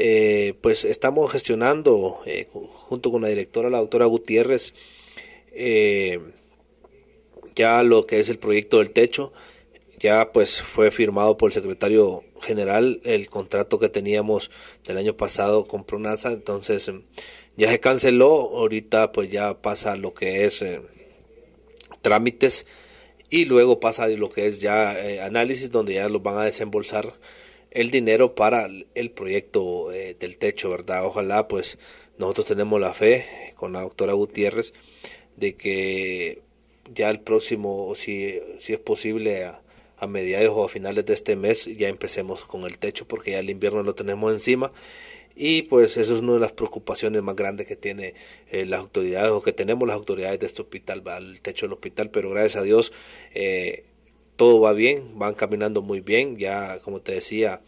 Eh, pues estamos gestionando eh, junto con la directora, la doctora Gutiérrez, eh, ya lo que es el proyecto del techo, ya pues fue firmado por el secretario general el contrato que teníamos del año pasado con Pronasa, entonces em, ya se canceló, ahorita pues ya pasa lo que es trámites y luego pasa lo que es ya análisis donde ya los van a desembolsar el dinero para el proyecto eh, del techo, ¿verdad? Ojalá pues nosotros tenemos la fe con la doctora Gutiérrez de que ya el próximo, o si, si es posible, a, mediados o a finales de este mes ya empecemos con el techo porque ya el invierno lo tenemos encima y pues eso es una de las preocupaciones más grandes que tiene eh, las autoridades o que tenemos las autoridades de este hospital, va el techo del hospital, pero gracias a Dios eh, todo va bien, van caminando muy bien, ya como te decía,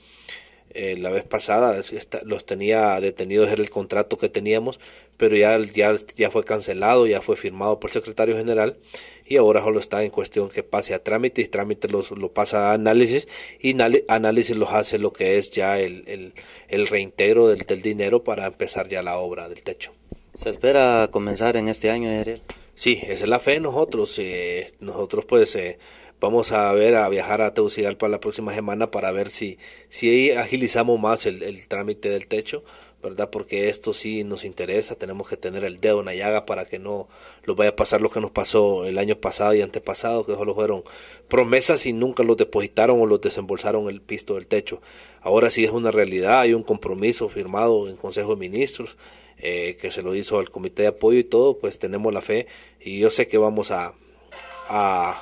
eh, la vez pasada los tenía detenidos, era el contrato que teníamos, pero ya, ya, ya fue cancelado, ya fue firmado por el secretario general y ahora solo está en cuestión que pase a trámite y trámite los, lo pasa a análisis y análisis los hace lo que es ya el, el, reintegro del, dinero para empezar ya la obra del techo. ¿Se espera comenzar en este año, Ariel? Sí, esa es la fe de nosotros. Eh, nosotros pues... Eh, vamos a ver a viajar a para la próxima semana para ver si, si agilizamos más el, el, trámite del techo, ¿verdad? Porque esto sí nos interesa, tenemos que tener el dedo en la llaga para que no nos vaya a pasar lo que nos pasó el año pasado y antepasado, que solo fueron promesas y nunca los depositaron o los desembolsaron el pisto del techo. Ahora sí es una realidad, hay un compromiso firmado en Consejo de Ministros. Eh, que se lo hizo al comité de apoyo y todo, pues tenemos la fe y yo sé que vamos a, a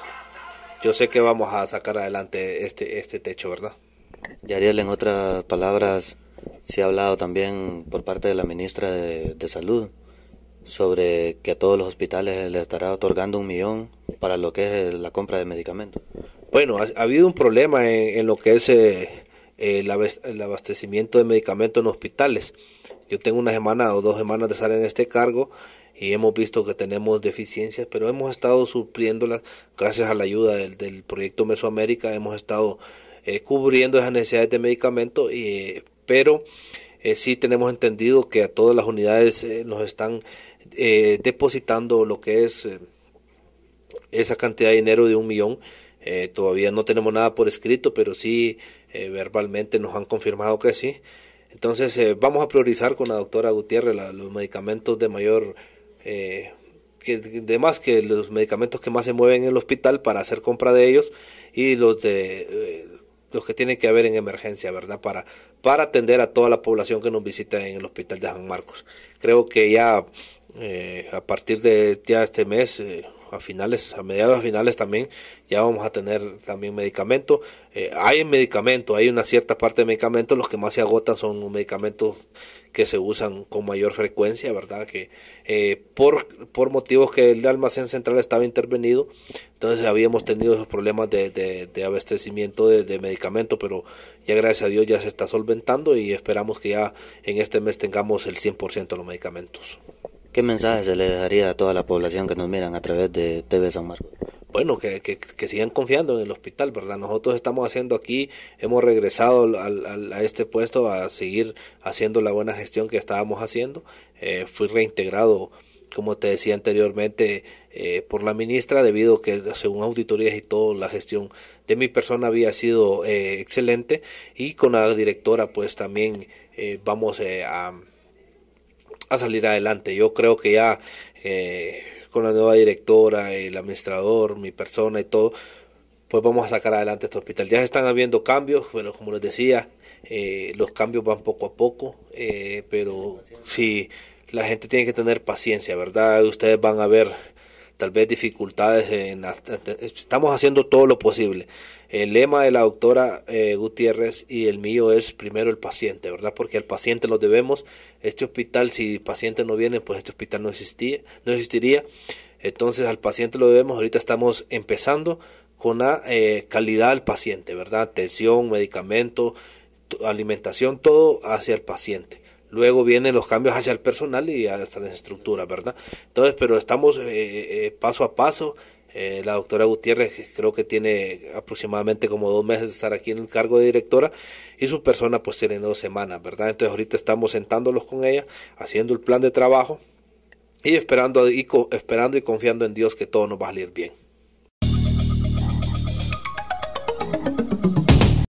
yo sé que vamos a sacar adelante este, este techo, ¿verdad? Y Ariel, en otras palabras, se ha hablado también por parte de la ministra de, Salud sobre que a todos los hospitales le estará otorgando un millón para lo que es la compra de medicamentos. Bueno, ha, habido un problema en, lo que es eh, el abastecimiento de medicamentos en hospitales. Yo tengo una semana o dos semanas de estar en este cargo y hemos visto que tenemos deficiencias, pero hemos estado supliéndolas gracias a la ayuda del, proyecto Mesoamérica, hemos estado eh, cubriendo esas necesidades de medicamentos, pero eh, sí tenemos entendido que a todas las unidades eh, nos están depositando lo que es esa cantidad de dinero de un millón. todavía no tenemos nada por escrito, pero sí eh, verbalmente nos han confirmado que sí. Entonces eh, vamos a priorizar con la doctora Gutiérrez los medicamentos de mayor, eh, que, de más que los medicamentos que más se mueven en el hospital para hacer compra de ellos y los de eh, los que tienen que haber en emergencia, ¿verdad? Para, para atender a toda la población que nos visita en el hospital de San Marcos. Creo que ya a partir de ya este mes a finales, a mediados finales también ya vamos a tener también medicamento. Eh, hay medicamento, hay una cierta parte de medicamentos, los que más se agotan son medicamentos que se usan con mayor frecuencia, ¿verdad? Que eh, por, por motivos que el almacén central estaba intervenido, entonces habíamos tenido esos problemas de, abastecimiento de, de medicamento, pero ya gracias a Dios ya se está solventando y esperamos que ya en este mes tengamos el 100% de los medicamentos. ¿Qué mensaje se le daría a toda la población que nos miran a través de TV San Marcos? Bueno, que, sigan confiando en el hospital, ¿verdad? Nosotros estamos haciendo aquí, hemos regresado al, a este puesto a seguir haciendo la buena gestión que estábamos haciendo. Eh, fui reintegrado, como te decía anteriormente, eh, por la ministra, debido a que según auditorías y todo, la gestión de mi persona había sido eh, excelente. Y con la directora, pues también vamos a a salir adelante. Yo creo que ya eh, con la nueva directora, el administrador, mi persona y todo, pues vamos a sacar adelante este hospital. Ya están habiendo cambios, pero como les decía, eh, los cambios van poco a poco, eh, pero si la gente tiene que tener paciencia, ¿verdad? Ustedes van a ver tal vez dificultades. En, estamos haciendo todo lo posible. El lema de la doctora eh, Gutiérrez y el mío es primero el paciente, ¿verdad? Porque al paciente lo debemos. Este hospital, si el paciente no viene, pues este hospital no, existía, no existiría. Entonces al paciente lo debemos. Ahorita estamos empezando con la eh, calidad del paciente, ¿verdad? Atención, medicamento, alimentación, todo hacia el paciente. Luego vienen los cambios hacia el personal y hasta las estructura, ¿verdad? Entonces, pero estamos eh, eh, paso a paso. Eh, la doctora Gutiérrez creo que tiene aproximadamente como dos meses de estar aquí en el cargo de directora y su persona pues tiene dos semanas, ¿verdad? Entonces ahorita estamos sentándolos con ella, haciendo el plan de trabajo y esperando y, esperando y confiando en Dios que todo nos va a salir bien.